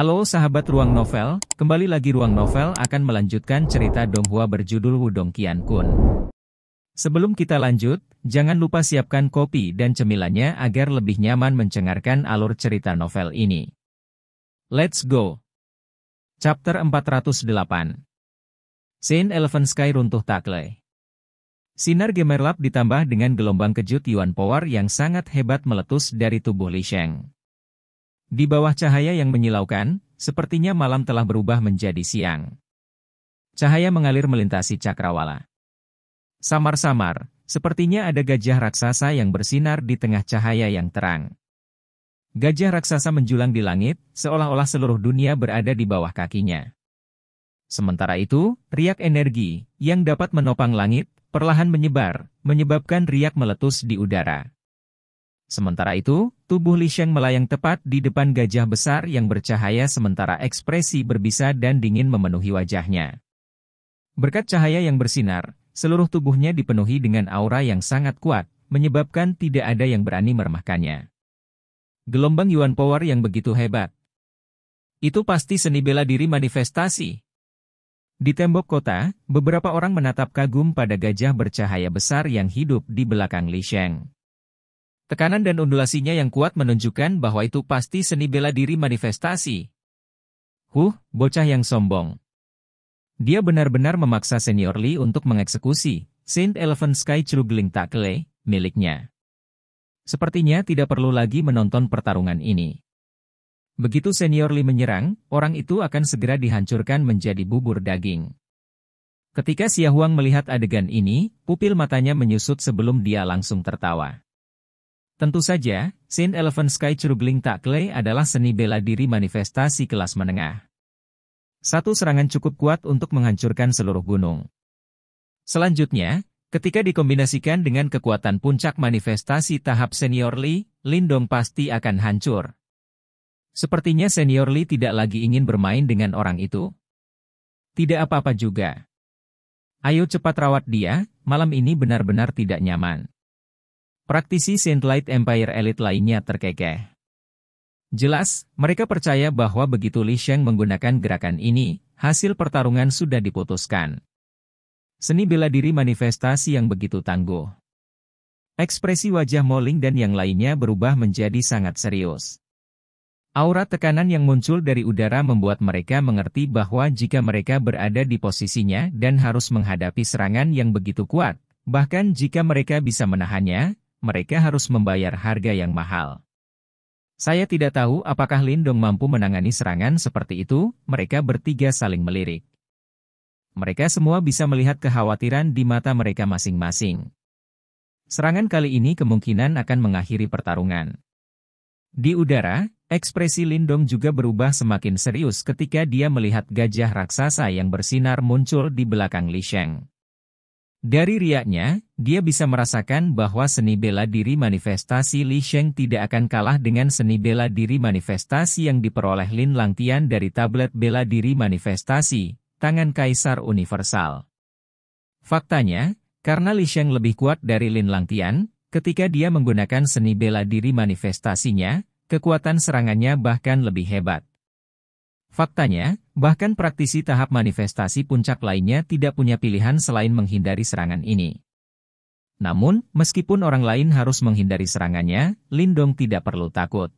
Halo sahabat Ruang Novel, kembali lagi Ruang Novel akan melanjutkan cerita Donghua berjudul Wudong Kun. Sebelum kita lanjut, jangan lupa siapkan kopi dan cemilannya agar lebih nyaman mencengarkan alur cerita novel ini. Let's go! Chapter 408 Saint Eleven Sky runtuh Takley. Sinar gemerlap ditambah dengan gelombang kejut Yuan Power yang sangat hebat meletus dari tubuh Li Sheng. Di bawah cahaya yang menyilaukan, sepertinya malam telah berubah menjadi siang. Cahaya mengalir melintasi cakrawala. Samar-samar, sepertinya ada gajah raksasa yang bersinar di tengah cahaya yang terang. Gajah raksasa menjulang di langit, seolah-olah seluruh dunia berada di bawah kakinya. Sementara itu, riak energi, yang dapat menopang langit, perlahan menyebar, menyebabkan riak meletus di udara. Sementara itu, tubuh Li Sheng melayang tepat di depan gajah besar yang bercahaya sementara ekspresi berbisa dan dingin memenuhi wajahnya. Berkat cahaya yang bersinar, seluruh tubuhnya dipenuhi dengan aura yang sangat kuat, menyebabkan tidak ada yang berani meremahkannya. Gelombang Yuan Power yang begitu hebat. Itu pasti seni bela diri manifestasi. Di tembok kota, beberapa orang menatap kagum pada gajah bercahaya besar yang hidup di belakang Li Sheng. Tekanan dan undulasinya yang kuat menunjukkan bahwa itu pasti seni bela diri manifestasi. Huh, bocah yang sombong. Dia benar-benar memaksa senior Lee untuk mengeksekusi Saint Eleven Sky Chugling Takle, miliknya. Sepertinya tidak perlu lagi menonton pertarungan ini. Begitu senior Lee menyerang, orang itu akan segera dihancurkan menjadi bubur daging. Ketika Huang melihat adegan ini, pupil matanya menyusut sebelum dia langsung tertawa. Tentu saja, Saint Eleven Sky Curugling Takley adalah seni bela diri manifestasi kelas menengah. Satu serangan cukup kuat untuk menghancurkan seluruh gunung. Selanjutnya, ketika dikombinasikan dengan kekuatan puncak manifestasi tahap senior Lee, Lindong pasti akan hancur. Sepertinya senior Lee tidak lagi ingin bermain dengan orang itu. Tidak apa-apa juga. Ayo cepat rawat dia, malam ini benar-benar tidak nyaman. Praktisi Saint-Light Empire elit lainnya terkekeh. Jelas, mereka percaya bahwa begitu Li Sheng menggunakan gerakan ini, hasil pertarungan sudah diputuskan. Seni bela diri manifestasi yang begitu tangguh. Ekspresi wajah Moling dan yang lainnya berubah menjadi sangat serius. Aura tekanan yang muncul dari udara membuat mereka mengerti bahwa jika mereka berada di posisinya dan harus menghadapi serangan yang begitu kuat, bahkan jika mereka bisa menahannya, mereka harus membayar harga yang mahal. Saya tidak tahu apakah Lindong mampu menangani serangan seperti itu, mereka bertiga saling melirik. Mereka semua bisa melihat kekhawatiran di mata mereka masing-masing. Serangan kali ini kemungkinan akan mengakhiri pertarungan. Di udara, ekspresi Lindong juga berubah semakin serius ketika dia melihat gajah raksasa yang bersinar muncul di belakang Li Sheng. Dari riaknya, dia bisa merasakan bahwa seni bela diri manifestasi Li Sheng tidak akan kalah dengan seni bela diri manifestasi yang diperoleh Lin Langtian dari tablet bela diri manifestasi, tangan kaisar universal. Faktanya, karena Li Sheng lebih kuat dari Lin Langtian, ketika dia menggunakan seni bela diri manifestasinya, kekuatan serangannya bahkan lebih hebat. Faktanya, Bahkan praktisi tahap manifestasi puncak lainnya tidak punya pilihan selain menghindari serangan ini. Namun, meskipun orang lain harus menghindari serangannya, Lindong tidak perlu takut.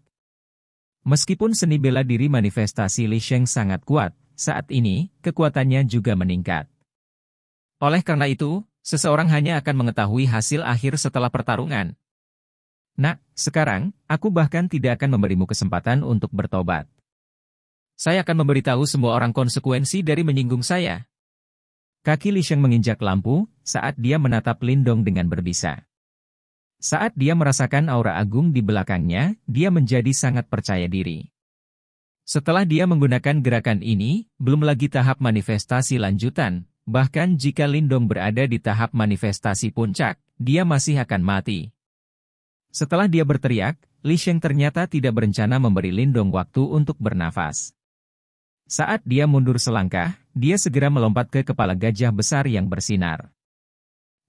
Meskipun seni bela diri manifestasi Li Sheng sangat kuat, saat ini, kekuatannya juga meningkat. Oleh karena itu, seseorang hanya akan mengetahui hasil akhir setelah pertarungan. Nak, sekarang, aku bahkan tidak akan memberimu kesempatan untuk bertobat. Saya akan memberitahu semua orang konsekuensi dari menyinggung saya. Kaki Li Sheng menginjak lampu saat dia menatap Lindong dengan berbisa. Saat dia merasakan aura agung di belakangnya, dia menjadi sangat percaya diri. Setelah dia menggunakan gerakan ini, belum lagi tahap manifestasi lanjutan, bahkan jika Lindong berada di tahap manifestasi puncak, dia masih akan mati. Setelah dia berteriak, Li Sheng ternyata tidak berencana memberi Lindong waktu untuk bernafas. Saat dia mundur selangkah, dia segera melompat ke kepala gajah besar yang bersinar.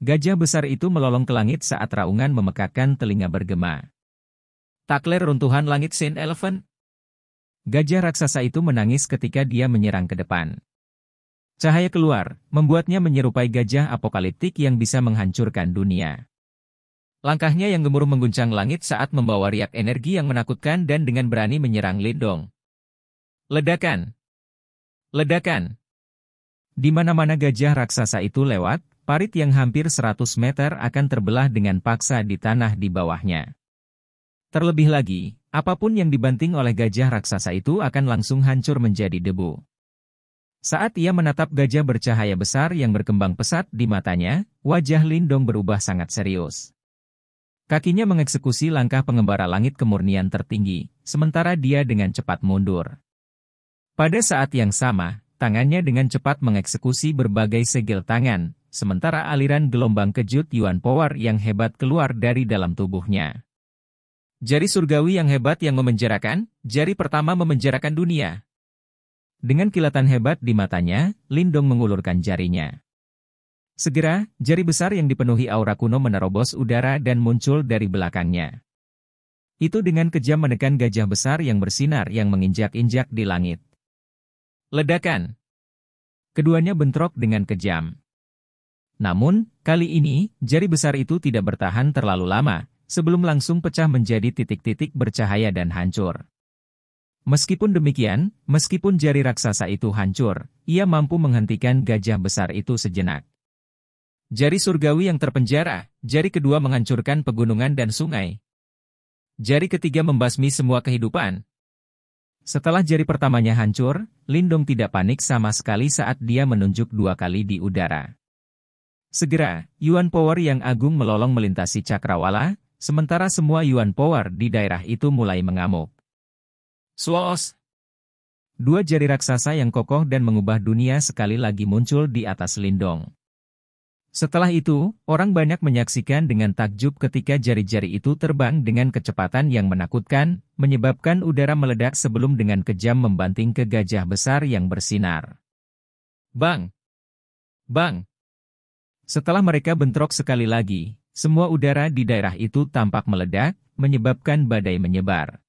Gajah besar itu melolong ke langit saat raungan memekakan telinga bergema. Takler runtuhan langit Saint Elephant. Gajah raksasa itu menangis ketika dia menyerang ke depan. Cahaya keluar, membuatnya menyerupai gajah apokaliptik yang bisa menghancurkan dunia. Langkahnya yang gemuruh mengguncang langit saat membawa riak energi yang menakutkan dan dengan berani menyerang Lindong. Ledakan, Ledakan. Di mana-mana gajah raksasa itu lewat, parit yang hampir 100 meter akan terbelah dengan paksa di tanah di bawahnya. Terlebih lagi, apapun yang dibanting oleh gajah raksasa itu akan langsung hancur menjadi debu. Saat ia menatap gajah bercahaya besar yang berkembang pesat di matanya, wajah Lindong berubah sangat serius. Kakinya mengeksekusi langkah pengembara langit kemurnian tertinggi, sementara dia dengan cepat mundur. Pada saat yang sama, tangannya dengan cepat mengeksekusi berbagai segel tangan, sementara aliran gelombang kejut Yuan Power yang hebat keluar dari dalam tubuhnya. Jari surgawi yang hebat yang memenjarakan, jari pertama memenjarakan dunia. Dengan kilatan hebat di matanya, Lindong mengulurkan jarinya. Segera, jari besar yang dipenuhi aura kuno menerobos udara dan muncul dari belakangnya. Itu dengan kejam menekan gajah besar yang bersinar yang menginjak-injak di langit. Ledakan. Keduanya bentrok dengan kejam. Namun, kali ini, jari besar itu tidak bertahan terlalu lama, sebelum langsung pecah menjadi titik-titik bercahaya dan hancur. Meskipun demikian, meskipun jari raksasa itu hancur, ia mampu menghentikan gajah besar itu sejenak. Jari surgawi yang terpenjara, jari kedua menghancurkan pegunungan dan sungai. Jari ketiga membasmi semua kehidupan, setelah jari pertamanya hancur, Lindong tidak panik sama sekali saat dia menunjuk dua kali di udara. Segera, Yuan Power yang agung melolong melintasi Cakrawala, sementara semua Yuan Power di daerah itu mulai mengamuk. Suos! Dua jari raksasa yang kokoh dan mengubah dunia sekali lagi muncul di atas Lindong. Setelah itu, orang banyak menyaksikan dengan takjub ketika jari-jari itu terbang dengan kecepatan yang menakutkan, menyebabkan udara meledak sebelum dengan kejam membanting ke gajah besar yang bersinar. Bang! Bang! Setelah mereka bentrok sekali lagi, semua udara di daerah itu tampak meledak, menyebabkan badai menyebar.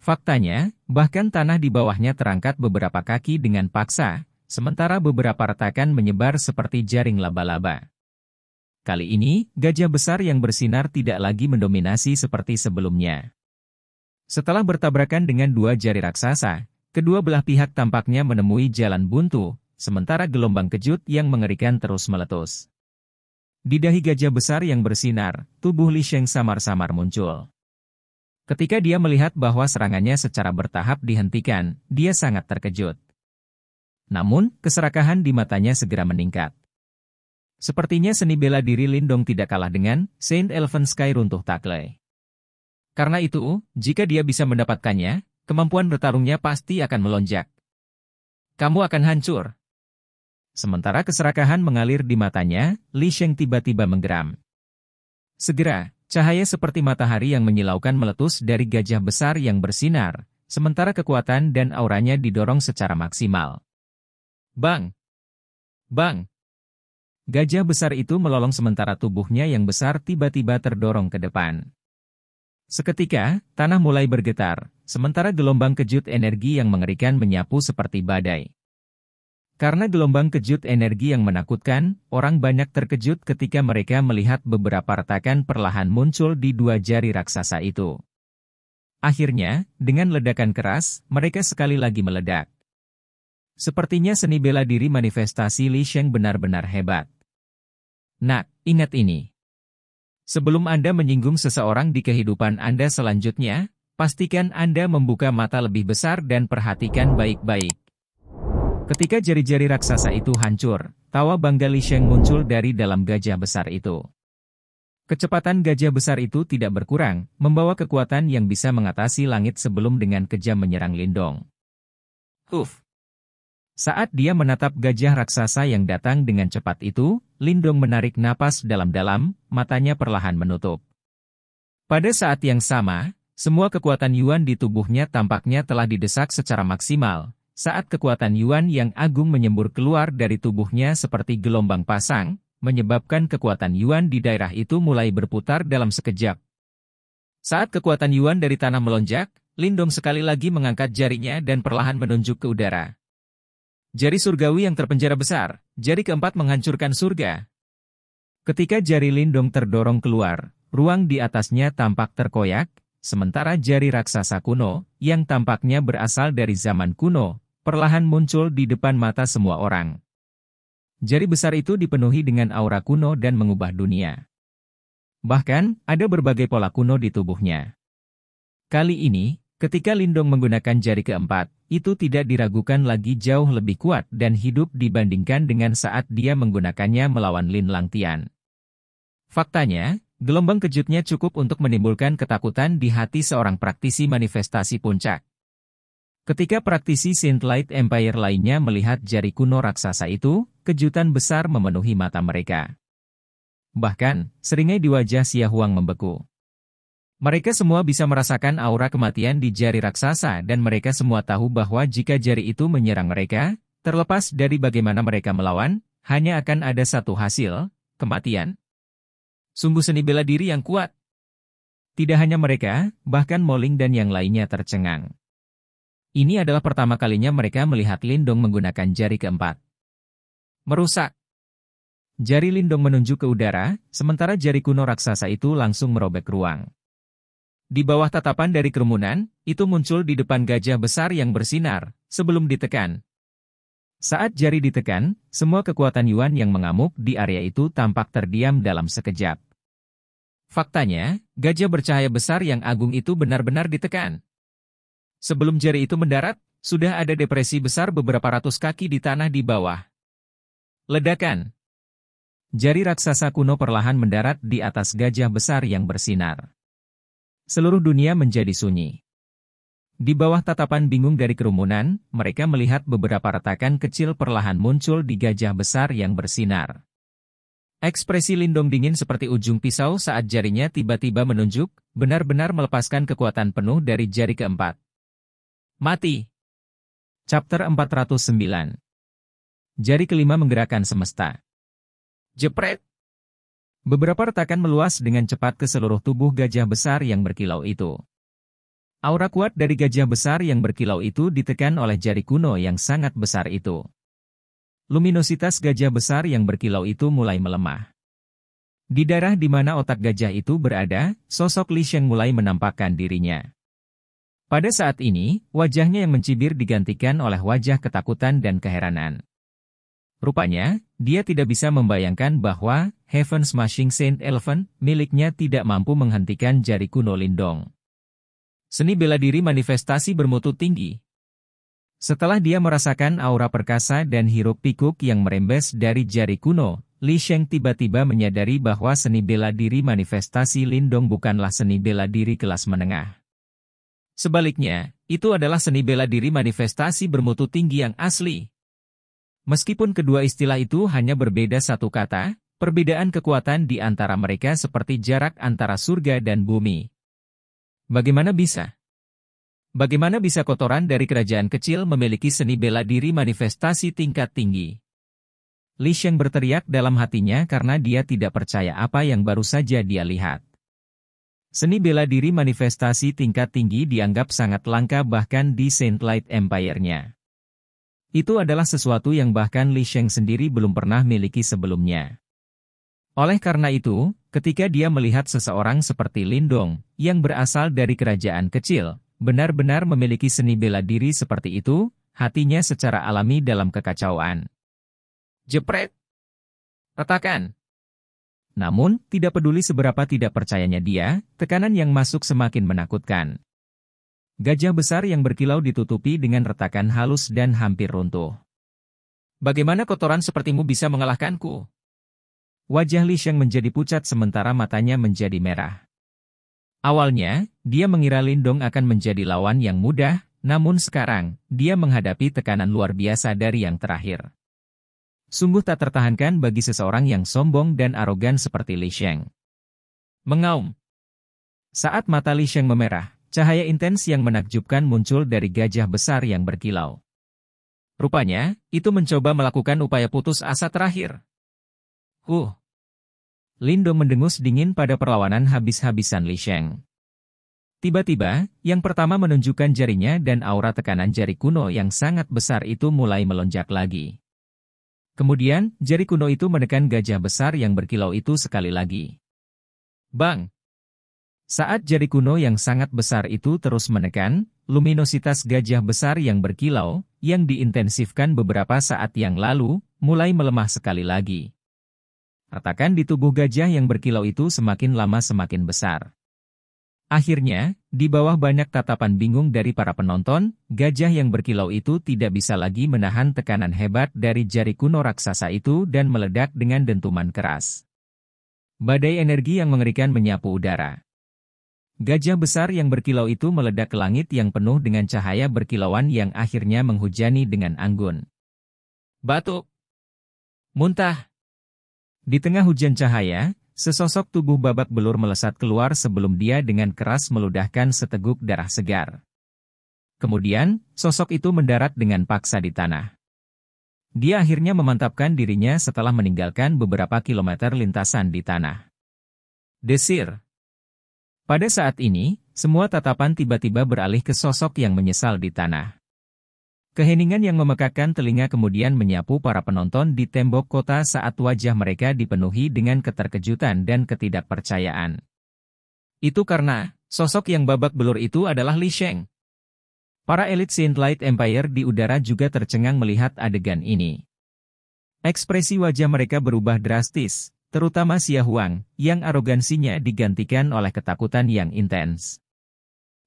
Faktanya, bahkan tanah di bawahnya terangkat beberapa kaki dengan paksa, Sementara beberapa retakan menyebar seperti jaring laba-laba. Kali ini, gajah besar yang bersinar tidak lagi mendominasi seperti sebelumnya. Setelah bertabrakan dengan dua jari raksasa, kedua belah pihak tampaknya menemui jalan buntu, sementara gelombang kejut yang mengerikan terus meletus. Di dahi gajah besar yang bersinar, tubuh Li Sheng samar-samar muncul. Ketika dia melihat bahwa serangannya secara bertahap dihentikan, dia sangat terkejut. Namun, keserakahan di matanya segera meningkat. Sepertinya seni bela diri Lindong tidak kalah dengan Saint Elven Sky runtuh taklai. Karena itu, jika dia bisa mendapatkannya, kemampuan bertarungnya pasti akan melonjak. Kamu akan hancur. Sementara keserakahan mengalir di matanya, Li Sheng tiba-tiba menggeram. Segera, cahaya seperti matahari yang menyilaukan meletus dari gajah besar yang bersinar, sementara kekuatan dan auranya didorong secara maksimal. Bang! Bang! Gajah besar itu melolong sementara tubuhnya yang besar tiba-tiba terdorong ke depan. Seketika, tanah mulai bergetar, sementara gelombang kejut energi yang mengerikan menyapu seperti badai. Karena gelombang kejut energi yang menakutkan, orang banyak terkejut ketika mereka melihat beberapa retakan perlahan muncul di dua jari raksasa itu. Akhirnya, dengan ledakan keras, mereka sekali lagi meledak. Sepertinya seni bela diri manifestasi Li Sheng benar-benar hebat. Nak, ingat ini. Sebelum Anda menyinggung seseorang di kehidupan Anda selanjutnya, pastikan Anda membuka mata lebih besar dan perhatikan baik-baik. Ketika jari-jari raksasa itu hancur, tawa bangga Li Sheng muncul dari dalam gajah besar itu. Kecepatan gajah besar itu tidak berkurang, membawa kekuatan yang bisa mengatasi langit sebelum dengan kejam menyerang Lindong. Uf, saat dia menatap gajah raksasa yang datang dengan cepat itu, Lindong menarik napas dalam-dalam, matanya perlahan menutup. Pada saat yang sama, semua kekuatan Yuan di tubuhnya tampaknya telah didesak secara maksimal, saat kekuatan Yuan yang agung menyembur keluar dari tubuhnya seperti gelombang pasang, menyebabkan kekuatan Yuan di daerah itu mulai berputar dalam sekejap. Saat kekuatan Yuan dari tanah melonjak, Lindong sekali lagi mengangkat jarinya dan perlahan menunjuk ke udara. Jari surgawi yang terpenjara besar, jari keempat menghancurkan surga. Ketika jari lindung terdorong keluar, ruang di atasnya tampak terkoyak, sementara jari raksasa kuno, yang tampaknya berasal dari zaman kuno, perlahan muncul di depan mata semua orang. Jari besar itu dipenuhi dengan aura kuno dan mengubah dunia. Bahkan, ada berbagai pola kuno di tubuhnya. Kali ini, ketika Lindong menggunakan jari keempat, itu tidak diragukan lagi jauh lebih kuat dan hidup dibandingkan dengan saat dia menggunakannya melawan Lin Langtian. Faktanya, gelombang kejutnya cukup untuk menimbulkan ketakutan di hati seorang praktisi manifestasi puncak. Ketika praktisi Saint Light Empire lainnya melihat jari kuno raksasa itu, kejutan besar memenuhi mata mereka. Bahkan, seringai di wajah Xia Huang membeku. Mereka semua bisa merasakan aura kematian di jari raksasa dan mereka semua tahu bahwa jika jari itu menyerang mereka, terlepas dari bagaimana mereka melawan, hanya akan ada satu hasil, kematian. Sungguh seni bela diri yang kuat. Tidak hanya mereka, bahkan Moling dan yang lainnya tercengang. Ini adalah pertama kalinya mereka melihat Lindong menggunakan jari keempat. Merusak. Jari Lindong menunjuk ke udara, sementara jari kuno raksasa itu langsung merobek ruang. Di bawah tatapan dari kerumunan, itu muncul di depan gajah besar yang bersinar, sebelum ditekan. Saat jari ditekan, semua kekuatan Yuan yang mengamuk di area itu tampak terdiam dalam sekejap. Faktanya, gajah bercahaya besar yang agung itu benar-benar ditekan. Sebelum jari itu mendarat, sudah ada depresi besar beberapa ratus kaki di tanah di bawah. Ledakan Jari raksasa kuno perlahan mendarat di atas gajah besar yang bersinar. Seluruh dunia menjadi sunyi. Di bawah tatapan bingung dari kerumunan, mereka melihat beberapa retakan kecil perlahan muncul di gajah besar yang bersinar. Ekspresi lindung dingin seperti ujung pisau saat jarinya tiba-tiba menunjuk, benar-benar melepaskan kekuatan penuh dari jari keempat. Mati. Chapter 409 Jari kelima menggerakkan semesta. Jepret! Beberapa retakan meluas dengan cepat ke seluruh tubuh gajah besar yang berkilau itu. Aura kuat dari gajah besar yang berkilau itu ditekan oleh jari kuno yang sangat besar itu. Luminositas gajah besar yang berkilau itu mulai melemah. Di daerah di mana otak gajah itu berada, sosok Li Sheng mulai menampakkan dirinya. Pada saat ini, wajahnya yang mencibir digantikan oleh wajah ketakutan dan keheranan. Rupanya, dia tidak bisa membayangkan bahwa Heaven Smashing Saint Elephant miliknya tidak mampu menghentikan jari kuno Lindong. Seni bela diri manifestasi bermutu tinggi. Setelah dia merasakan aura perkasa dan hiruk pikuk yang merembes dari jari kuno, Li Sheng tiba-tiba menyadari bahwa seni bela diri manifestasi Lindong bukanlah seni bela diri kelas menengah. Sebaliknya, itu adalah seni bela diri manifestasi bermutu tinggi yang asli. Meskipun kedua istilah itu hanya berbeda satu kata, Perbedaan kekuatan di antara mereka seperti jarak antara surga dan bumi. Bagaimana bisa? Bagaimana bisa kotoran dari kerajaan kecil memiliki seni bela diri manifestasi tingkat tinggi? Li Sheng berteriak dalam hatinya karena dia tidak percaya apa yang baru saja dia lihat. Seni bela diri manifestasi tingkat tinggi dianggap sangat langka bahkan di Saint Light Empire-nya. Itu adalah sesuatu yang bahkan Li Sheng sendiri belum pernah miliki sebelumnya. Oleh karena itu, ketika dia melihat seseorang seperti Lindong, yang berasal dari kerajaan kecil, benar-benar memiliki seni bela diri seperti itu, hatinya secara alami dalam kekacauan. Jepret! Retakan! Namun, tidak peduli seberapa tidak percayanya dia, tekanan yang masuk semakin menakutkan. Gajah besar yang berkilau ditutupi dengan retakan halus dan hampir runtuh. Bagaimana kotoran sepertimu bisa mengalahkanku? Wajah Li Sheng menjadi pucat sementara matanya menjadi merah. Awalnya, dia mengira Lindong akan menjadi lawan yang mudah, namun sekarang, dia menghadapi tekanan luar biasa dari yang terakhir. Sungguh tak tertahankan bagi seseorang yang sombong dan arogan seperti Li Sheng. Mengaum. Saat mata Li Sheng memerah, cahaya intens yang menakjubkan muncul dari gajah besar yang berkilau. Rupanya, itu mencoba melakukan upaya putus asa terakhir. Ku. Lindo mendengus dingin pada perlawanan habis-habisan Li Sheng. Tiba-tiba, yang pertama menunjukkan jarinya dan aura tekanan jari kuno yang sangat besar itu mulai melonjak lagi. Kemudian, jari kuno itu menekan gajah besar yang berkilau itu sekali lagi. Bang! Saat jari kuno yang sangat besar itu terus menekan, luminositas gajah besar yang berkilau, yang diintensifkan beberapa saat yang lalu, mulai melemah sekali lagi. Retakan di tubuh gajah yang berkilau itu semakin lama semakin besar. Akhirnya, di bawah banyak tatapan bingung dari para penonton, gajah yang berkilau itu tidak bisa lagi menahan tekanan hebat dari jari kuno raksasa itu dan meledak dengan dentuman keras. Badai energi yang mengerikan menyapu udara. Gajah besar yang berkilau itu meledak ke langit yang penuh dengan cahaya berkilauan yang akhirnya menghujani dengan anggun. Batuk. Muntah. Di tengah hujan cahaya, sesosok tubuh babak belur melesat keluar sebelum dia dengan keras meludahkan seteguk darah segar. Kemudian, sosok itu mendarat dengan paksa di tanah. Dia akhirnya memantapkan dirinya setelah meninggalkan beberapa kilometer lintasan di tanah. Desir. Pada saat ini, semua tatapan tiba-tiba beralih ke sosok yang menyesal di tanah. Keheningan yang memekakan telinga kemudian menyapu para penonton di tembok kota saat wajah mereka dipenuhi dengan keterkejutan dan ketidakpercayaan. Itu karena, sosok yang babak belur itu adalah Li Sheng. Para elit Saint Light Empire di udara juga tercengang melihat adegan ini. Ekspresi wajah mereka berubah drastis, terutama Xia Huang, yang arogansinya digantikan oleh ketakutan yang intens.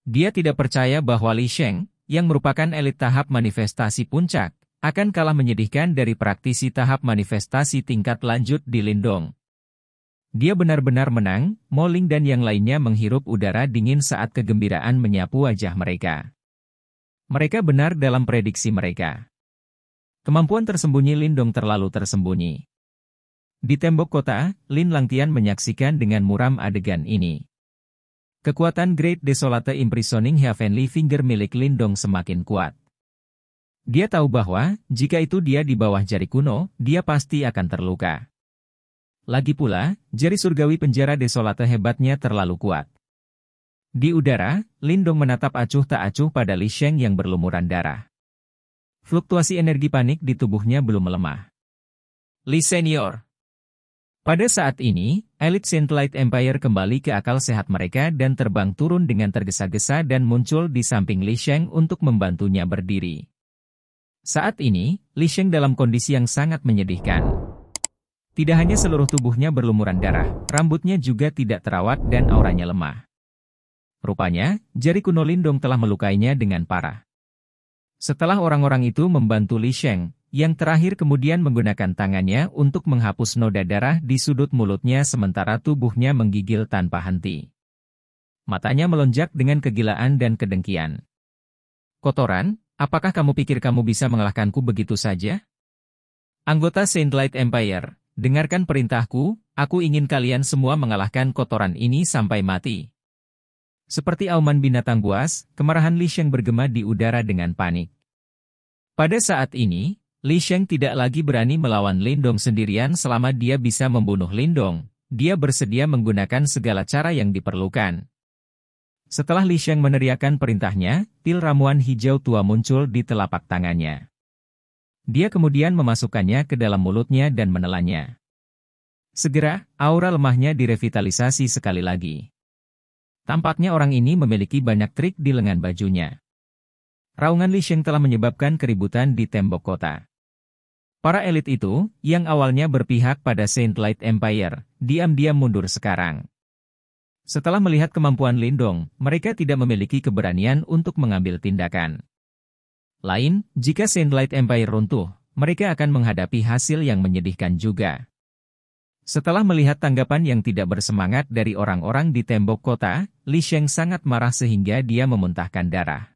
Dia tidak percaya bahwa Li Sheng, yang merupakan elit tahap manifestasi puncak, akan kalah menyedihkan dari praktisi tahap manifestasi tingkat lanjut di Lindong. Dia benar-benar menang, Moling dan yang lainnya menghirup udara dingin saat kegembiraan menyapu wajah mereka. Mereka benar dalam prediksi mereka. Kemampuan tersembunyi Lindong terlalu tersembunyi. Di tembok kota, Lin Langtian menyaksikan dengan muram adegan ini. Kekuatan Great Desolate Imprisoning Heavenly Finger milik Lindong semakin kuat. Dia tahu bahwa, jika itu dia di bawah jari kuno, dia pasti akan terluka. Lagi pula, jari surgawi penjara Desolate hebatnya terlalu kuat. Di udara, Lindong menatap acuh tak acuh pada Li Sheng yang berlumuran darah. Fluktuasi energi panik di tubuhnya belum melemah. Li Senior pada saat ini, elit Saint-Light Empire kembali ke akal sehat mereka dan terbang turun dengan tergesa-gesa dan muncul di samping Li Sheng untuk membantunya berdiri. Saat ini, Li Sheng dalam kondisi yang sangat menyedihkan. Tidak hanya seluruh tubuhnya berlumuran darah, rambutnya juga tidak terawat dan auranya lemah. Rupanya, jari kuno Lindong telah melukainya dengan parah. Setelah orang-orang itu membantu Li Sheng, yang terakhir kemudian menggunakan tangannya untuk menghapus noda darah di sudut mulutnya sementara tubuhnya menggigil tanpa henti. Matanya melonjak dengan kegilaan dan kedengkian. Kotoran, apakah kamu pikir kamu bisa mengalahkanku begitu saja? Anggota Saint Light Empire, dengarkan perintahku, aku ingin kalian semua mengalahkan kotoran ini sampai mati. Seperti auman binatang buas, kemarahan Li Sheng bergema di udara dengan panik. Pada saat ini, Li Sheng tidak lagi berani melawan Lindong sendirian selama dia bisa membunuh Lindong. Dia bersedia menggunakan segala cara yang diperlukan. Setelah Li Sheng meneriakkan perintahnya, pil ramuan hijau tua muncul di telapak tangannya. Dia kemudian memasukkannya ke dalam mulutnya dan menelannya. Segera, aura lemahnya direvitalisasi sekali lagi. Tampaknya orang ini memiliki banyak trik di lengan bajunya. Raungan Li Sheng telah menyebabkan keributan di tembok kota. Para elit itu, yang awalnya berpihak pada Saint Light Empire, diam-diam mundur sekarang. Setelah melihat kemampuan Lindong, mereka tidak memiliki keberanian untuk mengambil tindakan. Lain, jika Saint Light Empire runtuh, mereka akan menghadapi hasil yang menyedihkan juga. Setelah melihat tanggapan yang tidak bersemangat dari orang-orang di tembok kota, Li Sheng sangat marah sehingga dia memuntahkan darah.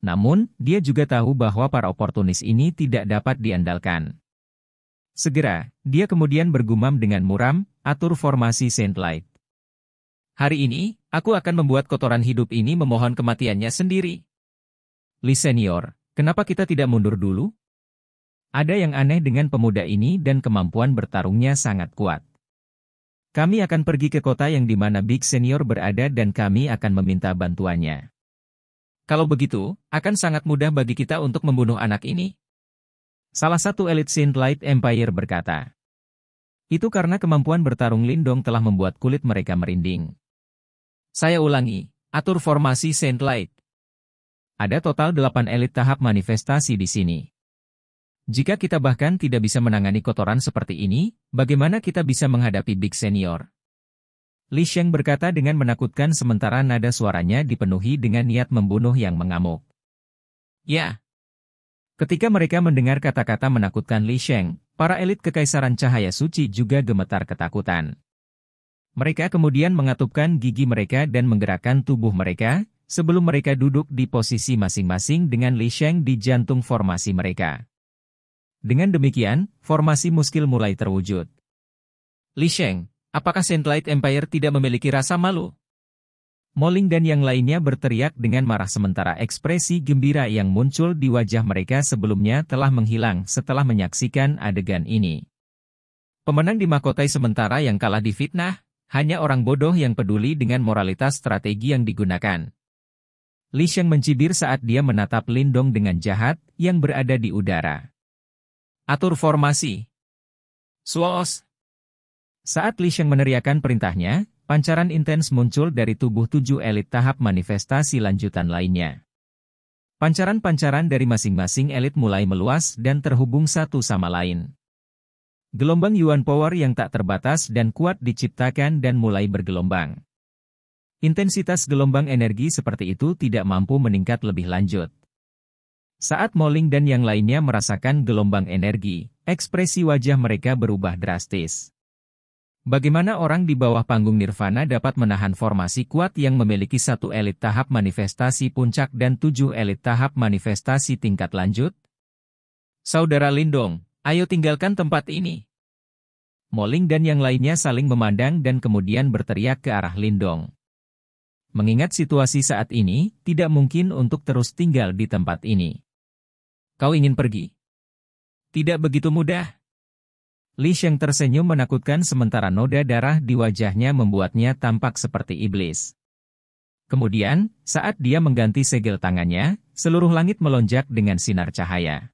Namun, dia juga tahu bahwa para oportunis ini tidak dapat diandalkan. Segera, dia kemudian bergumam dengan muram, atur formasi Saint Light. Hari ini, aku akan membuat kotoran hidup ini memohon kematiannya sendiri. Li Senior, kenapa kita tidak mundur dulu? Ada yang aneh dengan pemuda ini dan kemampuan bertarungnya sangat kuat. Kami akan pergi ke kota yang dimana Big Senior berada dan kami akan meminta bantuannya. Kalau begitu, akan sangat mudah bagi kita untuk membunuh anak ini. Salah satu elit Saint Light Empire berkata. Itu karena kemampuan bertarung Lindong telah membuat kulit mereka merinding. Saya ulangi, atur formasi Saint Light. Ada total delapan elit tahap manifestasi di sini. Jika kita bahkan tidak bisa menangani kotoran seperti ini, bagaimana kita bisa menghadapi Big Senior? Li Sheng berkata dengan menakutkan sementara nada suaranya dipenuhi dengan niat membunuh yang mengamuk. Ya. Ketika mereka mendengar kata-kata menakutkan Li Sheng, para elit Kekaisaran Cahaya Suci juga gemetar ketakutan. Mereka kemudian mengatupkan gigi mereka dan menggerakkan tubuh mereka, sebelum mereka duduk di posisi masing-masing dengan Li Sheng di jantung formasi mereka. Dengan demikian, formasi muskil mulai terwujud. Li Sheng, Apakah Sandlight Empire tidak memiliki rasa malu? Moling dan yang lainnya berteriak dengan marah sementara ekspresi gembira yang muncul di wajah mereka sebelumnya telah menghilang setelah menyaksikan adegan ini. Pemenang di dimakotai sementara yang kalah di fitnah, hanya orang bodoh yang peduli dengan moralitas strategi yang digunakan. Li Sheng mencibir saat dia menatap Lindong dengan jahat yang berada di udara. Atur formasi. Suos, saat Li Sheng meneriakan perintahnya, pancaran intens muncul dari tubuh tujuh elit tahap manifestasi lanjutan lainnya. Pancaran-pancaran dari masing-masing elit mulai meluas dan terhubung satu sama lain. Gelombang Yuan Power yang tak terbatas dan kuat diciptakan dan mulai bergelombang. Intensitas gelombang energi seperti itu tidak mampu meningkat lebih lanjut. Saat Moling dan yang lainnya merasakan gelombang energi, ekspresi wajah mereka berubah drastis. Bagaimana orang di bawah panggung Nirvana dapat menahan formasi kuat yang memiliki satu elit tahap manifestasi puncak dan tujuh elit tahap manifestasi tingkat lanjut? Saudara Lindong, ayo tinggalkan tempat ini. Moling dan yang lainnya saling memandang dan kemudian berteriak ke arah Lindong. Mengingat situasi saat ini, tidak mungkin untuk terus tinggal di tempat ini. Kau ingin pergi? Tidak begitu mudah. Li Sheng tersenyum menakutkan sementara noda darah di wajahnya membuatnya tampak seperti iblis. Kemudian, saat dia mengganti segel tangannya, seluruh langit melonjak dengan sinar cahaya.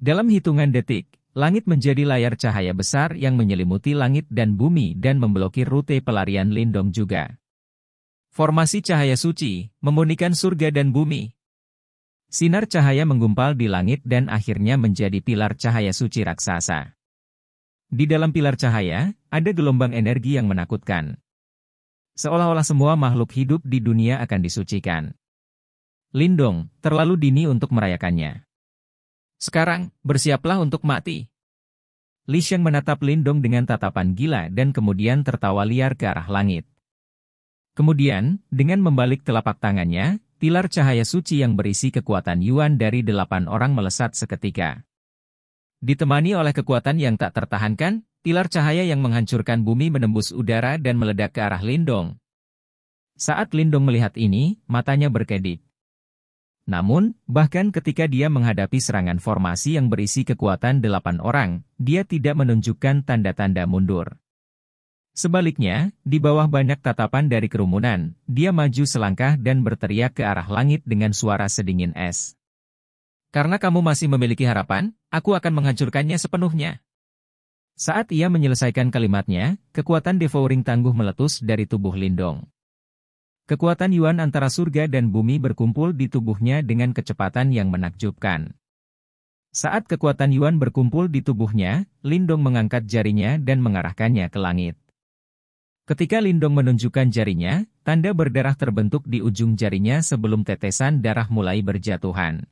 Dalam hitungan detik, langit menjadi layar cahaya besar yang menyelimuti langit dan bumi dan memblokir rute pelarian Lindong juga. Formasi cahaya suci, memunikan surga dan bumi. Sinar cahaya menggumpal di langit dan akhirnya menjadi pilar cahaya suci raksasa. Di dalam pilar cahaya, ada gelombang energi yang menakutkan. Seolah-olah semua makhluk hidup di dunia akan disucikan. Lindong, terlalu dini untuk merayakannya. Sekarang, bersiaplah untuk mati. Li Sheng menatap Lindong dengan tatapan gila dan kemudian tertawa liar ke arah langit. Kemudian, dengan membalik telapak tangannya, pilar cahaya suci yang berisi kekuatan Yuan dari delapan orang melesat seketika. Ditemani oleh kekuatan yang tak tertahankan, pilar cahaya yang menghancurkan bumi menembus udara dan meledak ke arah Lindong. Saat Lindong melihat ini, matanya berkedip. Namun, bahkan ketika dia menghadapi serangan formasi yang berisi kekuatan delapan orang, dia tidak menunjukkan tanda-tanda mundur. Sebaliknya, di bawah banyak tatapan dari kerumunan, dia maju selangkah dan berteriak ke arah langit dengan suara sedingin es. Karena kamu masih memiliki harapan, aku akan menghancurkannya sepenuhnya. Saat ia menyelesaikan kalimatnya, kekuatan devouring tangguh meletus dari tubuh Lindong. Kekuatan Yuan antara surga dan bumi berkumpul di tubuhnya dengan kecepatan yang menakjubkan. Saat kekuatan Yuan berkumpul di tubuhnya, Lindong mengangkat jarinya dan mengarahkannya ke langit. Ketika Lindong menunjukkan jarinya, tanda berdarah terbentuk di ujung jarinya sebelum tetesan darah mulai berjatuhan.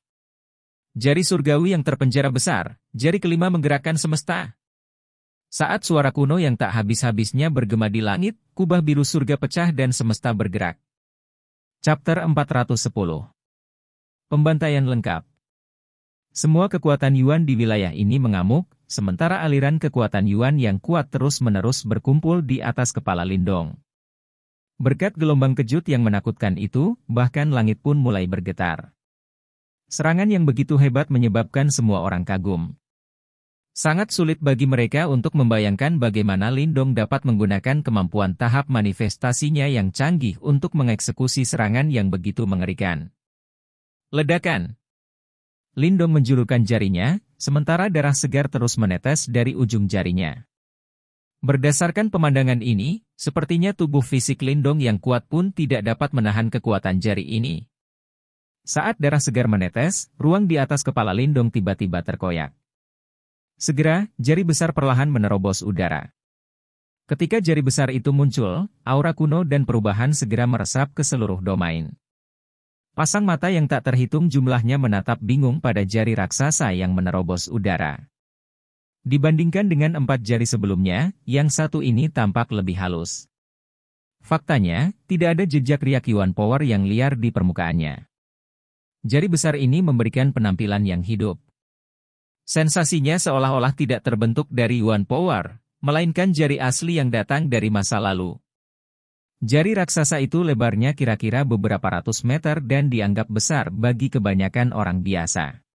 Jari surgawi yang terpenjara besar, jari kelima menggerakkan semesta. Saat suara kuno yang tak habis-habisnya bergema di langit, kubah biru surga pecah dan semesta bergerak. Chapter 410 Pembantaian lengkap Semua kekuatan Yuan di wilayah ini mengamuk, sementara aliran kekuatan Yuan yang kuat terus-menerus berkumpul di atas kepala Lindong. Berkat gelombang kejut yang menakutkan itu, bahkan langit pun mulai bergetar. Serangan yang begitu hebat menyebabkan semua orang kagum. Sangat sulit bagi mereka untuk membayangkan bagaimana Lindong dapat menggunakan kemampuan tahap manifestasinya yang canggih untuk mengeksekusi serangan yang begitu mengerikan. Ledakan Lindong menjulurkan jarinya, sementara darah segar terus menetes dari ujung jarinya. Berdasarkan pemandangan ini, sepertinya tubuh fisik Lindong yang kuat pun tidak dapat menahan kekuatan jari ini. Saat darah segar menetes, ruang di atas kepala Lindong tiba-tiba terkoyak. Segera, jari besar perlahan menerobos udara. Ketika jari besar itu muncul, aura kuno dan perubahan segera meresap ke seluruh domain. Pasang mata yang tak terhitung jumlahnya menatap bingung pada jari raksasa yang menerobos udara. Dibandingkan dengan empat jari sebelumnya, yang satu ini tampak lebih halus. Faktanya, tidak ada jejak riak Yuan Power yang liar di permukaannya. Jari besar ini memberikan penampilan yang hidup. Sensasinya seolah-olah tidak terbentuk dari Yuan Power, melainkan jari asli yang datang dari masa lalu. Jari raksasa itu lebarnya kira-kira beberapa ratus meter dan dianggap besar bagi kebanyakan orang biasa.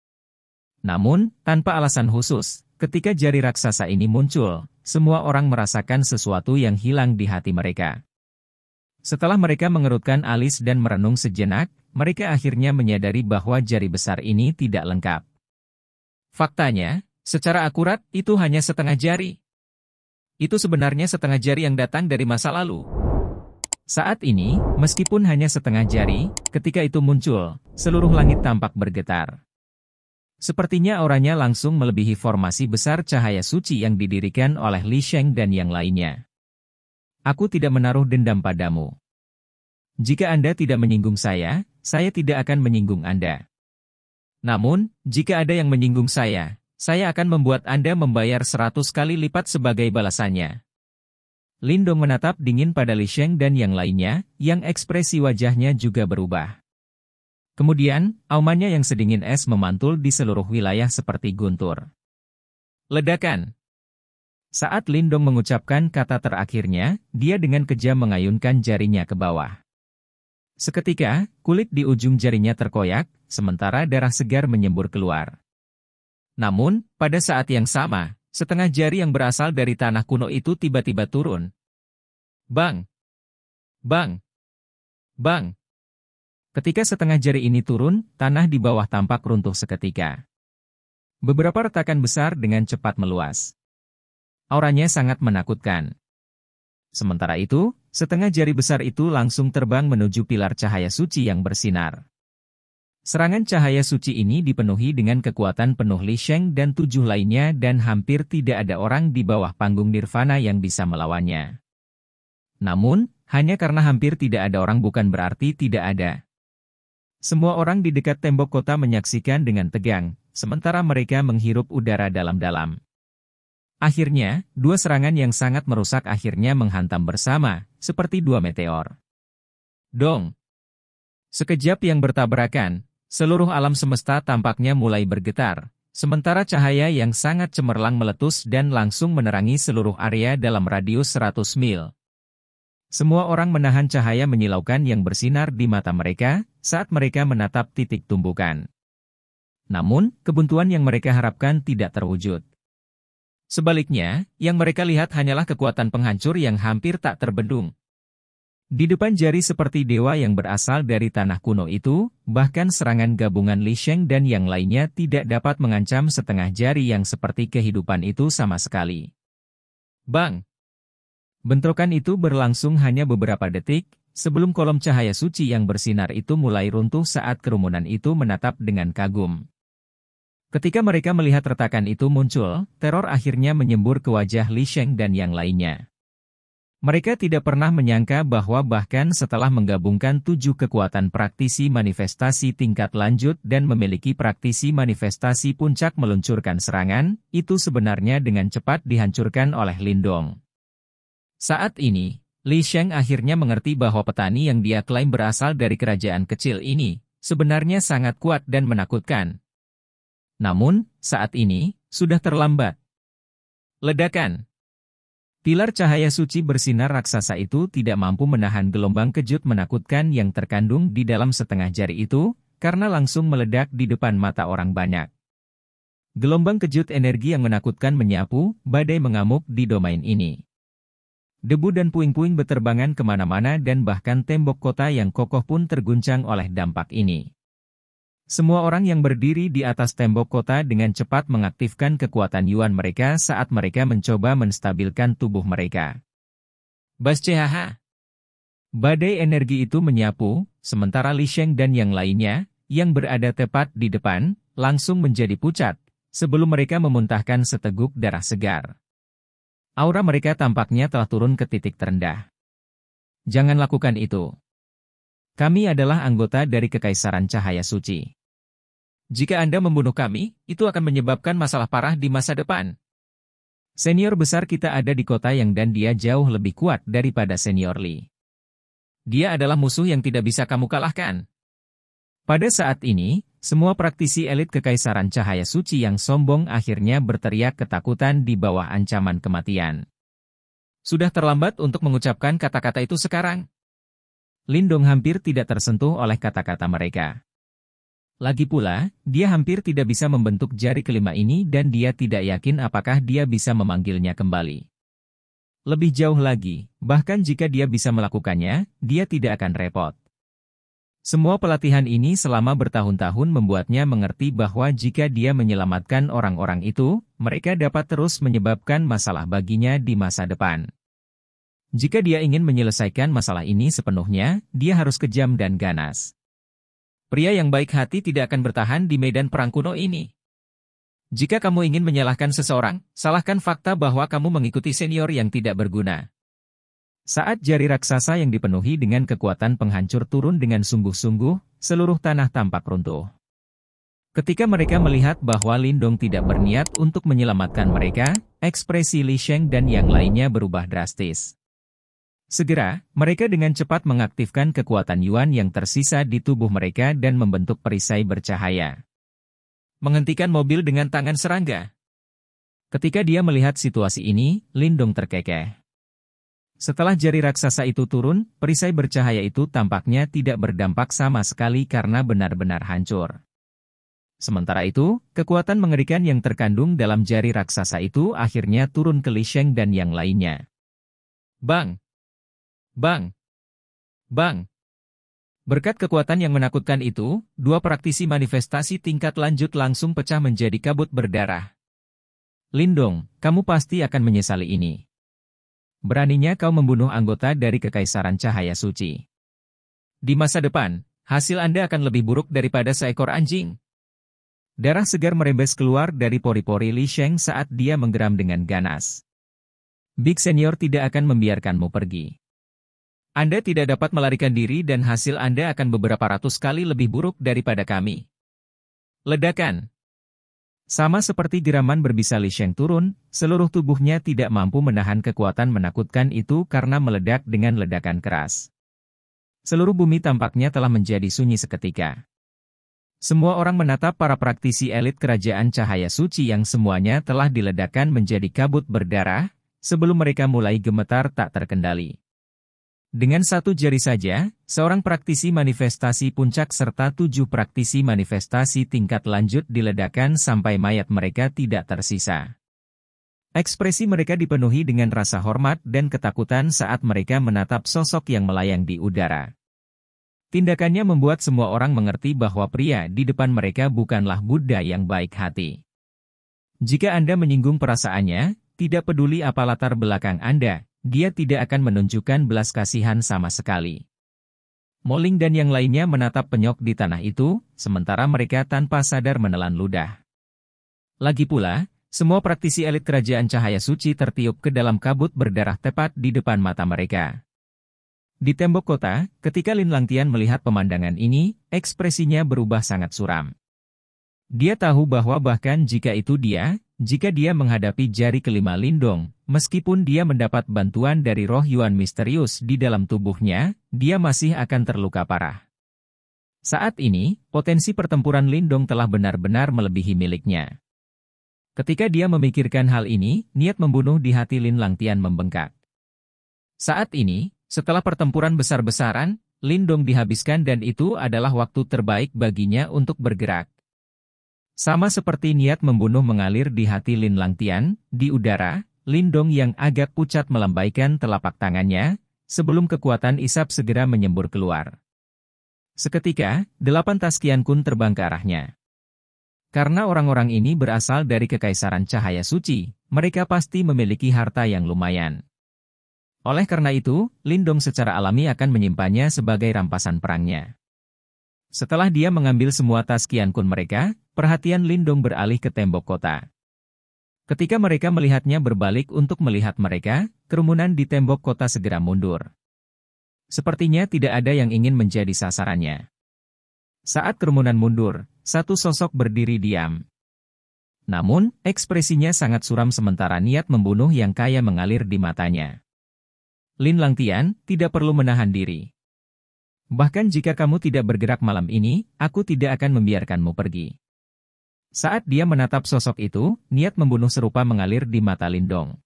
Namun, tanpa alasan khusus, ketika jari raksasa ini muncul, semua orang merasakan sesuatu yang hilang di hati mereka. Setelah mereka mengerutkan alis dan merenung sejenak, mereka akhirnya menyadari bahwa jari besar ini tidak lengkap. Faktanya, secara akurat, itu hanya setengah jari. Itu sebenarnya setengah jari yang datang dari masa lalu. Saat ini, meskipun hanya setengah jari, ketika itu muncul, seluruh langit tampak bergetar. Sepertinya auranya langsung melebihi formasi besar cahaya suci yang didirikan oleh Li Sheng dan yang lainnya. Aku tidak menaruh dendam padamu. Jika Anda tidak menyinggung saya, saya tidak akan menyinggung Anda. Namun, jika ada yang menyinggung saya, saya akan membuat Anda membayar seratus kali lipat sebagai balasannya. Lindong menatap dingin pada Li Sheng dan yang lainnya, yang ekspresi wajahnya juga berubah. Kemudian, aumannya yang sedingin es memantul di seluruh wilayah seperti guntur. Ledakan. Saat Lindong mengucapkan kata terakhirnya, dia dengan kejam mengayunkan jarinya ke bawah. Seketika, kulit di ujung jarinya terkoyak, sementara darah segar menyembur keluar. Namun, pada saat yang sama, setengah jari yang berasal dari tanah kuno itu tiba-tiba turun. Bang! Bang! Bang! Ketika setengah jari ini turun, tanah di bawah tampak runtuh seketika. Beberapa retakan besar dengan cepat meluas. Auranya sangat menakutkan. Sementara itu, Setengah jari besar itu langsung terbang menuju pilar cahaya suci yang bersinar. Serangan cahaya suci ini dipenuhi dengan kekuatan penuh Li Sheng dan tujuh lainnya dan hampir tidak ada orang di bawah panggung Nirvana yang bisa melawannya. Namun, hanya karena hampir tidak ada orang bukan berarti tidak ada. Semua orang di dekat tembok kota menyaksikan dengan tegang, sementara mereka menghirup udara dalam-dalam. Akhirnya, dua serangan yang sangat merusak akhirnya menghantam bersama, seperti dua meteor. Dong! Sekejap yang bertabrakan, seluruh alam semesta tampaknya mulai bergetar, sementara cahaya yang sangat cemerlang meletus dan langsung menerangi seluruh area dalam radius 100 mil. Semua orang menahan cahaya menyilaukan yang bersinar di mata mereka saat mereka menatap titik tumbukan. Namun, kebuntuan yang mereka harapkan tidak terwujud. Sebaliknya, yang mereka lihat hanyalah kekuatan penghancur yang hampir tak terbendung. Di depan jari seperti dewa yang berasal dari tanah kuno itu, bahkan serangan gabungan Li Sheng dan yang lainnya tidak dapat mengancam setengah jari yang seperti kehidupan itu sama sekali. Bang! Bentrokan itu berlangsung hanya beberapa detik, sebelum kolom cahaya suci yang bersinar itu mulai runtuh saat kerumunan itu menatap dengan kagum. Ketika mereka melihat retakan itu muncul, teror akhirnya menyembur ke wajah Li Sheng dan yang lainnya. Mereka tidak pernah menyangka bahwa bahkan setelah menggabungkan tujuh kekuatan praktisi manifestasi tingkat lanjut dan memiliki praktisi manifestasi puncak meluncurkan serangan, itu sebenarnya dengan cepat dihancurkan oleh Lindong. Saat ini, Li Sheng akhirnya mengerti bahwa petani yang dia klaim berasal dari kerajaan kecil ini, sebenarnya sangat kuat dan menakutkan, namun, saat ini, sudah terlambat. Ledakan Pilar cahaya suci bersinar raksasa itu tidak mampu menahan gelombang kejut menakutkan yang terkandung di dalam setengah jari itu, karena langsung meledak di depan mata orang banyak. Gelombang kejut energi yang menakutkan menyapu, badai mengamuk di domain ini. Debu dan puing-puing beterbangan kemana-mana dan bahkan tembok kota yang kokoh pun terguncang oleh dampak ini. Semua orang yang berdiri di atas tembok kota dengan cepat mengaktifkan kekuatan Yuan mereka saat mereka mencoba menstabilkan tubuh mereka. Bas CHH Badai energi itu menyapu, sementara Li Sheng dan yang lainnya, yang berada tepat di depan, langsung menjadi pucat, sebelum mereka memuntahkan seteguk darah segar. Aura mereka tampaknya telah turun ke titik terendah. Jangan lakukan itu. Kami adalah anggota dari Kekaisaran Cahaya Suci. Jika Anda membunuh kami, itu akan menyebabkan masalah parah di masa depan. Senior besar kita ada di kota yang dan dia jauh lebih kuat daripada senior Lee. Dia adalah musuh yang tidak bisa kamu kalahkan. Pada saat ini, semua praktisi elit kekaisaran cahaya suci yang sombong akhirnya berteriak ketakutan di bawah ancaman kematian. Sudah terlambat untuk mengucapkan kata-kata itu sekarang. Lindong hampir tidak tersentuh oleh kata-kata mereka. Lagi pula, dia hampir tidak bisa membentuk jari kelima ini dan dia tidak yakin apakah dia bisa memanggilnya kembali. Lebih jauh lagi, bahkan jika dia bisa melakukannya, dia tidak akan repot. Semua pelatihan ini selama bertahun-tahun membuatnya mengerti bahwa jika dia menyelamatkan orang-orang itu, mereka dapat terus menyebabkan masalah baginya di masa depan. Jika dia ingin menyelesaikan masalah ini sepenuhnya, dia harus kejam dan ganas. Pria yang baik hati tidak akan bertahan di medan perang kuno ini. Jika kamu ingin menyalahkan seseorang, salahkan fakta bahwa kamu mengikuti senior yang tidak berguna. Saat jari raksasa yang dipenuhi dengan kekuatan penghancur turun dengan sungguh-sungguh, seluruh tanah tampak runtuh. Ketika mereka melihat bahwa Lindong tidak berniat untuk menyelamatkan mereka, ekspresi Li Sheng dan yang lainnya berubah drastis. Segera, mereka dengan cepat mengaktifkan kekuatan Yuan yang tersisa di tubuh mereka dan membentuk perisai bercahaya. Menghentikan mobil dengan tangan serangga. Ketika dia melihat situasi ini, Lindong terkekeh. Setelah jari raksasa itu turun, perisai bercahaya itu tampaknya tidak berdampak sama sekali karena benar-benar hancur. Sementara itu, kekuatan mengerikan yang terkandung dalam jari raksasa itu akhirnya turun ke Li Sheng dan yang lainnya. Bang, Bang! Bang! Berkat kekuatan yang menakutkan itu, dua praktisi manifestasi tingkat lanjut langsung pecah menjadi kabut berdarah. Lindong, kamu pasti akan menyesali ini. Beraninya kau membunuh anggota dari Kekaisaran Cahaya Suci. Di masa depan, hasil Anda akan lebih buruk daripada seekor anjing. Darah segar merembes keluar dari pori-pori Li Sheng saat dia menggeram dengan ganas. Big Senior tidak akan membiarkanmu pergi. Anda tidak dapat melarikan diri dan hasil Anda akan beberapa ratus kali lebih buruk daripada kami. Ledakan Sama seperti diraman berbisa Li Sheng turun, seluruh tubuhnya tidak mampu menahan kekuatan menakutkan itu karena meledak dengan ledakan keras. Seluruh bumi tampaknya telah menjadi sunyi seketika. Semua orang menatap para praktisi elit kerajaan cahaya suci yang semuanya telah diledakkan menjadi kabut berdarah, sebelum mereka mulai gemetar tak terkendali. Dengan satu jari saja, seorang praktisi manifestasi puncak serta tujuh praktisi manifestasi tingkat lanjut diledakkan sampai mayat mereka tidak tersisa. Ekspresi mereka dipenuhi dengan rasa hormat dan ketakutan saat mereka menatap sosok yang melayang di udara. Tindakannya membuat semua orang mengerti bahwa pria di depan mereka bukanlah Buddha yang baik hati. Jika Anda menyinggung perasaannya, tidak peduli apa latar belakang Anda, dia tidak akan menunjukkan belas kasihan sama sekali. Moling dan yang lainnya menatap penyok di tanah itu, sementara mereka tanpa sadar menelan ludah. Lagi pula, semua praktisi elit kerajaan cahaya suci tertiup ke dalam kabut berdarah tepat di depan mata mereka. Di tembok kota, ketika Lin Langtian melihat pemandangan ini, ekspresinya berubah sangat suram. Dia tahu bahwa bahkan jika itu dia, jika dia menghadapi jari kelima Lindong, meskipun dia mendapat bantuan dari roh Yuan misterius di dalam tubuhnya, dia masih akan terluka parah. Saat ini, potensi pertempuran Lindong telah benar-benar melebihi miliknya. Ketika dia memikirkan hal ini, niat membunuh di hati Lin Langtian membengkak. Saat ini, setelah pertempuran besar-besaran, Lindong dihabiskan dan itu adalah waktu terbaik baginya untuk bergerak sama seperti niat membunuh mengalir di hati Lin Langtian, di udara, Lindong yang agak pucat melambaikan telapak tangannya, sebelum kekuatan isap segera menyembur keluar. Seketika, delapan tas Kian Kun terbang ke arahnya. Karena orang-orang ini berasal dari Kekaisaran Cahaya Suci, mereka pasti memiliki harta yang lumayan. Oleh karena itu, Lindong secara alami akan menyimpannya sebagai rampasan perangnya. Setelah dia mengambil semua tas kun mereka, perhatian Lindong beralih ke tembok kota. Ketika mereka melihatnya berbalik untuk melihat mereka, kerumunan di tembok kota segera mundur. Sepertinya tidak ada yang ingin menjadi sasarannya. Saat kerumunan mundur, satu sosok berdiri diam. Namun, ekspresinya sangat suram sementara niat membunuh yang kaya mengalir di matanya. Lin Langtian tidak perlu menahan diri. Bahkan jika kamu tidak bergerak malam ini, aku tidak akan membiarkanmu pergi. Saat dia menatap sosok itu, niat membunuh serupa mengalir di mata Lindong.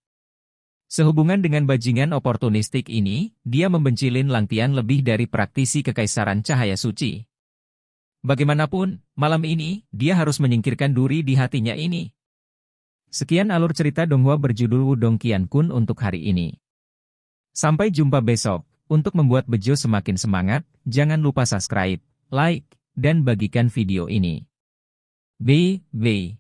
Sehubungan dengan bajingan oportunistik ini, dia membenci Lin Langtian lebih dari praktisi kekaisaran cahaya suci. Bagaimanapun, malam ini, dia harus menyingkirkan duri di hatinya ini. Sekian alur cerita Donghua berjudul Wudong Kun untuk hari ini. Sampai jumpa besok. Untuk membuat Bejo semakin semangat, jangan lupa subscribe, like, dan bagikan video ini. B. B.